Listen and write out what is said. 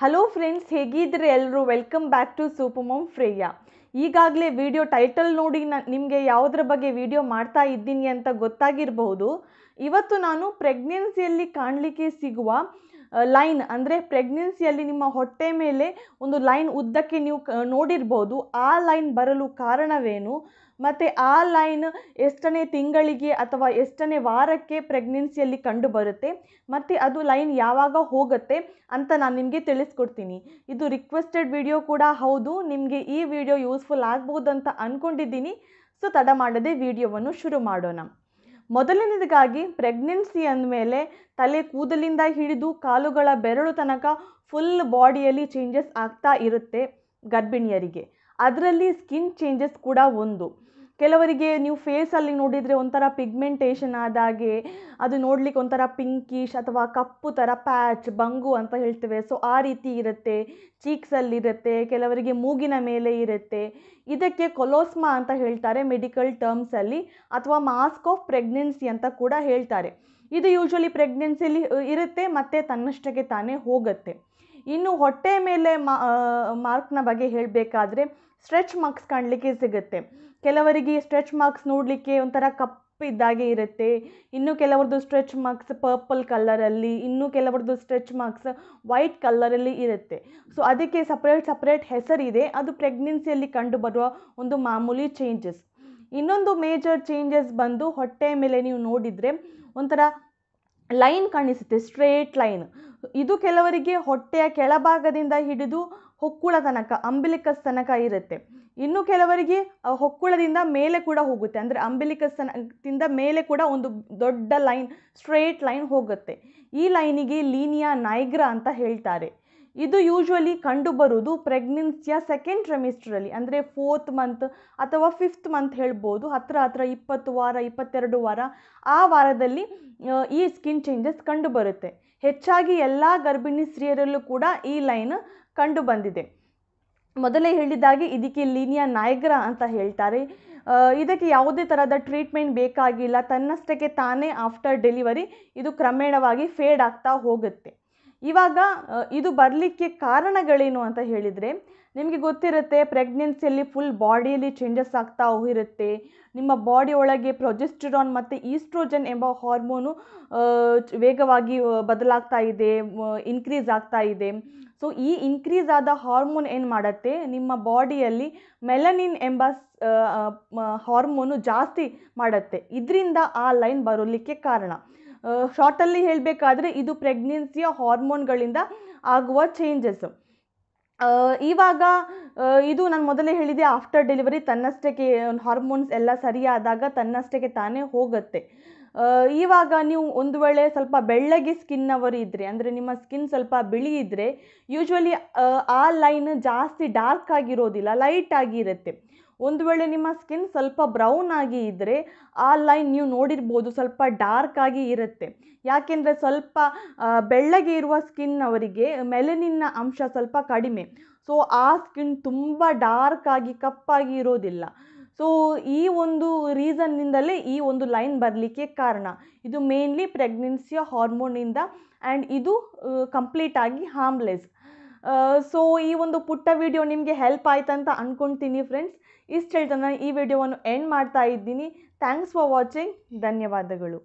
hello friends ಹೇಗಿದ್ದರೆ ಎಲ್ಲರೂ welcome back to super supermom Freya ಈಗಾಗಲೇ ವಿಡಿಯೋ ಟೈಟಲ್ ನೋಡಿ ನಾನು ನಿಮಗೆ ಯಾವುದ್ರ ಬಗ್ಗೆ ವಿಡಿಯೋ ಮಾಡ್ತಾ ಇದ್ದೀನಿ ಅಂತ ಗೊತ್ತಾಗಿರಬಹುದು ಇವತ್ತು ನಾನು ಪ್ರೆಗ್ನೆನ್ಸಿಯಲ್ಲಿ ಕಾಣಲಿಕ್ಕೆ ಸಿಗುವ ಲೈನ್ ಅಂದರೆ ಪ್ರೆಗ್ನೆನ್ಸಿಯಲ್ಲಿ ನಿಮ್ಮ ಹೊಟ್ಟೆ ಮೇಲೆ ಒಂದು ಲೈನ್ ಉದ್ದಕ್ಕೆ ನೀವು ನೋಡಿರ್ಬೋದು ಆ ಲೈನ್ ಬರಲು ಕಾರಣವೇನು ಮತ್ತು ಆ ಲೈನ್ ಎಷ್ಟನೇ ತಿಂಗಳಿಗೆ ಅಥವಾ ಎಷ್ಟನೇ ವಾರಕ್ಕೆ ಪ್ರೆಗ್ನೆನ್ಸಿಯಲ್ಲಿ ಬರುತ್ತೆ ಮತ್ತು ಅದು ಲೈನ್ ಯಾವಾಗ ಹೋಗುತ್ತೆ ಅಂತ ನಾನು ನಿಮಗೆ ತಿಳಿಸ್ಕೊಡ್ತೀನಿ ಇದು ರಿಕ್ವೆಸ್ಟೆಡ್ ವಿಡಿಯೋ ಕೂಡ ಹೌದು ನಿಮಗೆ ಈ ವಿಡಿಯೋ ಯೂಸ್ಫುಲ್ ಅಂತ ಅಂದ್ಕೊಂಡಿದ್ದೀನಿ ಸೊ ತಡ ಮಾಡದೆ ವಿಡಿಯೋವನ್ನು ಶುರು ಮಾಡೋಣ ಮೊದಲನೇದಾಗಿ ಪ್ರೆಗ್ನೆನ್ಸಿ ಅಂದಮೇಲೆ ತಲೆ ಕೂದಲಿಂದ ಹಿಡಿದು ಕಾಲುಗಳ ಬೆರಳು ತನಕ ಫುಲ್ ಬಾಡಿಯಲ್ಲಿ ಚೇಂಜಸ್ ಆಗ್ತಾ ಇರುತ್ತೆ ಗರ್ಭಿಣಿಯರಿಗೆ ಅದರಲ್ಲಿ ಸ್ಕಿನ್ ಚೇಂಜಸ್ ಕೂಡ ಒಂದು ಕೆಲವರಿಗೆ ನೀವು ಫೇಸಲ್ಲಿ ನೋಡಿದರೆ ಒಂಥರ ಪಿಗ್ಮೆಂಟೇಷನ್ ಆದಾಗೆ ಅದು ನೋಡ್ಲಿಕ್ಕೆ ಒಂಥರ ಪಿಂಕಿಶ್ ಅಥವಾ ಕಪ್ಪು ಥರ ಪ್ಯಾಚ್ ಬಂಗು ಅಂತ ಹೇಳ್ತೇವೆ ಸೊ ಆ ರೀತಿ ಇರುತ್ತೆ ಚೀಕ್ಸಲ್ಲಿರುತ್ತೆ ಕೆಲವರಿಗೆ ಮೂಗಿನ ಮೇಲೆ ಇರುತ್ತೆ ಇದಕ್ಕೆ ಕೊಲೋಸ್ಮಾ ಅಂತ ಹೇಳ್ತಾರೆ ಮೆಡಿಕಲ್ ಟರ್ಮ್ಸಲ್ಲಿ ಅಥವಾ ಮಾಸ್ಕ್ ಆಫ್ ಪ್ರೆಗ್ನೆನ್ಸಿ ಅಂತ ಕೂಡ ಹೇಳ್ತಾರೆ ಇದು ಯೂಶ್ವಲಿ ಪ್ರೆಗ್ನೆನ್ಸಿಲಿ ಇರುತ್ತೆ ಮತ್ತು ತನ್ನಷ್ಟಕ್ಕೆ ತಾನೇ ಹೋಗುತ್ತೆ ಇನ್ನು ಹೊಟ್ಟೆ ಮೇಲೆ ಮಾರ್ಕ್ನ ಬಗ್ಗೆ ಹೇಳಬೇಕಾದ್ರೆ ಸ್ಟ್ರೆಚ್ ಮಾರ್ಕ್ಸ್ ಕಾಣಲಿಕ್ಕೆ ಸಿಗುತ್ತೆ ಕೆಲವರಿಗೆ ಸ್ಟ್ರೆಚ್ ಮಾರ್ಕ್ಸ್ ನೋಡಲಿಕ್ಕೆ ಒಂಥರ ಕಪ್ಪಿದ್ದಾಗೆ ಇರುತ್ತೆ ಇನ್ನು ಕೆಲವ್ರದ್ದು ಸ್ಟ್ರೆಚ್ ಮಾರ್ಕ್ಸ್ ಪರ್ಪಲ್ ಕಲ್ಲರಲ್ಲಿ ಇನ್ನು ಕೆಲವ್ರದ್ದು ಸ್ಟ್ರೆಚ್ ಮಾರ್ಕ್ಸ್ ವೈಟ್ ಕಲ್ಲರಲ್ಲಿ ಇರುತ್ತೆ ಸೊ ಅದಕ್ಕೆ ಸಪ್ರೇಟ್ ಸಪ್ರೇಟ್ ಹೆಸರಿದೆ ಅದು ಪ್ರೆಗ್ನೆನ್ಸಿಯಲ್ಲಿ ಕಂಡುಬರುವ ಒಂದು ಮಾಮೂಲಿ ಚೇಂಜಸ್ ಇನ್ನೊಂದು ಮೇಜರ್ ಚೇಂಜಸ್ ಬಂದು ಹೊಟ್ಟೆ ಮೇಲೆ ನೀವು ನೋಡಿದರೆ ಒಂಥರ ಲೈನ್ ಕಾಣಿಸುತ್ತೆ ಸ್ಟ್ರೇಟ್ ಲೈನ್ ಇದು ಕೆಲವರಿಗೆ ಹೊಟ್ಟೆಯ ಕೆಳಭಾಗದಿಂದ ಹಿಡಿದು ಹೊಕ್ಕುಳ ತನಕ ಅಂಬಿಲಿಕಸ್ ತನಕ ಇರುತ್ತೆ ಇನ್ನು ಕೆಲವರಿಗೆ ಹೊಕ್ಕುಳದಿಂದ ಮೇಲೆ ಕೂಡ ಹೋಗುತ್ತೆ ಅಂದರೆ ಅಂಬಿಲಿಕಸ್ ತನಕದಿಂದ ಮೇಲೆ ಕೂಡ ಒಂದು ದೊಡ್ಡ ಲೈನ್ ಸ್ಟ್ರೇಟ್ ಲೈನ್ ಹೋಗುತ್ತೆ ಈ ಲೈನಿಗೆ ಲೀನಿಯಾ ನೈಗ್ರಾ ಅಂತ ಹೇಳ್ತಾರೆ ಇದು ಯೂಶ್ವಲಿ ಕಂಡುಬರುವುದು ಪ್ರೆಗ್ನೆನ್ಸಿಯ ಸೆಕೆಂಡ್ ಟ್ರೆಮಿಸ್ಟ್ರಲ್ಲಿ ಅಂದರೆ ಫೋರ್ತ್ ಮಂತ್ ಅಥವಾ ಫಿಫ್ತ್ ಮಂತ್ ಹೇಳ್ಬೋದು ಹತ್ತಿರ ಹತ್ರ ಇಪ್ಪತ್ತು ವಾರ ಇಪ್ಪತ್ತೆರಡು ವಾರ ಆ ವಾರದಲ್ಲಿ ಈ ಸ್ಕಿನ್ ಚೇಂಜಸ್ ಕಂಡುಬರುತ್ತೆ ಹೆಚ್ಚಾಗಿ ಎಲ್ಲ ಗರ್ಭಿಣಿ ಸ್ತ್ರೀಯರಲ್ಲೂ ಕೂಡ ಈ ಲೈನ್ ಕಂಡು ಬಂದಿದೆ ಮೊದಲೇ ಹೇಳಿದಾಗೆ ಇದಕ್ಕೆ ಲೀನಿಯಾ ನಾಯಗ್ರ ಅಂತ ಹೇಳ್ತಾರೆ ಇದಕ್ಕೆ ಯಾವುದೇ ಥರದ ಟ್ರೀಟ್ಮೆಂಟ್ ಬೇಕಾಗಿಲ್ಲ ತನ್ನಷ್ಟಕ್ಕೆ ತಾನೇ ಆಫ್ಟರ್ ಡೆಲಿವರಿ ಇದು ಕ್ರಮೇಣವಾಗಿ ಫೇಡ್ ಆಗ್ತಾ ಹೋಗುತ್ತೆ ಇವಾಗ ಇದು ಬರಲಿಕ್ಕೆ ಕಾರಣಗಳೇನು ಅಂತ ಹೇಳಿದರೆ ನಿಮಗೆ ಗೊತ್ತಿರುತ್ತೆ ಪ್ರೆಗ್ನೆನ್ಸಿಯಲ್ಲಿ ಫುಲ್ ಬಾಡಿಯಲ್ಲಿ ಚೇಂಜಸ್ ಆಗ್ತಾ ಹೋಗಿರುತ್ತೆ ನಿಮ್ಮ ಬಾಡಿ ಒಳಗೆ ಪ್ರೊಜೆಸ್ಟಿರಾನ್ ಮತ್ತು ಈಸ್ಟ್ರೋಜನ್ ಎಂಬ ಹಾರ್ಮೋನು ವೇಗವಾಗಿ ಬದಲಾಗ್ತಾ ಇದೆ ಇನ್ಕ್ರೀಸ್ ಆಗ್ತಾ ಇದೆ ಸೊ ಈ ಇನ್ಕ್ರೀಸ್ ಆದ ಹಾರ್ಮೋನ್ ಏನು ಮಾಡುತ್ತೆ ನಿಮ್ಮ ಬಾಡಿಯಲ್ಲಿ ಮೆಲನಿನ್ ಎಂಬ ಹಾರ್ಮೋನು ಜಾಸ್ತಿ ಮಾಡುತ್ತೆ ಇದರಿಂದ ಆ ಲೈನ್ ಬರಲಿಕ್ಕೆ ಕಾರಣ ಶಾರ್ಟಲ್ಲಿ ಹೇಳಬೇಕಾದ್ರೆ ಇದು ಪ್ರೆಗ್ನೆನ್ಸಿಯ ಹಾರ್ಮೋನ್ಗಳಿಂದ ಆಗುವ ಚೇಂಜಸ್ ಇವಾಗ ಇದು ನಾನು ಮೊದಲೇ ಹೇಳಿದೆ ಆಫ್ಟರ್ ಡೆಲಿವರಿ ತನ್ನಷ್ಟಕ್ಕೆ ಹಾರ್ಮೋನ್ಸ್ ಎಲ್ಲ ಸರಿಯಾದಾಗ ತನ್ನಷ್ಟಕ್ಕೆ ತಾನೇ ಹೋಗುತ್ತೆ ಇವಾಗ ನೀವು ಒಂದು ವೇಳೆ ಸ್ವಲ್ಪ ಬೆಳ್ಳಗೆ ಸ್ಕಿನ್ನವರು ಇದ್ದರೆ ಅಂದರೆ ನಿಮ್ಮ ಸ್ಕಿನ್ ಸ್ವಲ್ಪ ಬಿಳಿ ಇದ್ದರೆ ಯೂಶ್ವಲಿ ಆ ಲೈನ್ ಜಾಸ್ತಿ ಡಾರ್ಕ್ ಆಗಿರೋದಿಲ್ಲ ಲೈಟ್ ಆಗಿರುತ್ತೆ ಒಂದು ವೇಳೆ ನಿಮ್ಮ ಸ್ಕಿನ್ ಸ್ವಲ್ಪ ಬ್ರೌನ್ ಆಗಿ ಇದ್ದರೆ ಆ ಲೈನ್ ನೀವು ನೋಡಿರ್ಬೋದು ಸ್ವಲ್ಪ ಡಾರ್ಕ್ ಆಗಿ ಇರುತ್ತೆ ಯಾಕೆಂದರೆ ಸ್ವಲ್ಪ ಬೆಳ್ಳಗೆ ಇರುವ ಸ್ಕಿನ್ ಅವರಿಗೆ ಮೆಲನಿನ್ನ ಅಂಶ ಸ್ವಲ್ಪ ಕಡಿಮೆ ಸೊ ಆ ಸ್ಕಿನ್ ತುಂಬ ಡಾರ್ಕ್ ಆಗಿ ಕಪ್ಪಾಗಿ ಇರೋದಿಲ್ಲ ಸೊ ಈ ಒಂದು ರೀಸನ್ನಿಂದಲೇ ಈ ಒಂದು ಲೈನ್ ಬರಲಿಕ್ಕೆ ಕಾರಣ ಇದು ಮೇನ್ಲಿ ಪ್ರೆಗ್ನೆನ್ಸಿಯ ಹಾರ್ಮೋನಿಂದ ಆ್ಯಂಡ್ ಇದು ಕಂಪ್ಲೀಟಾಗಿ ಹಾರ್ಮ್ಲೆಸ್ ಸೊ ಈ ಒಂದು ಪುಟ್ಟ ವಿಡಿಯೋ ನಿಮಗೆ ಹೆಲ್ಪ್ ಅಂತ ಅಂದ್ಕೊಳ್ತೀನಿ ಫ್ರೆಂಡ್ಸ್ ಇಷ್ಟು ಹೇಳ್ತಾನೆ ನಾನು ಈ ವಿಡಿಯೋವನ್ನು ಎಂಡ್ ಮಾಡ್ತಾ ಇದ್ದೀನಿ ಥ್ಯಾಂಕ್ಸ್ ಫಾರ್ ವಾಚಿಂಗ್ ಧನ್ಯವಾದಗಳು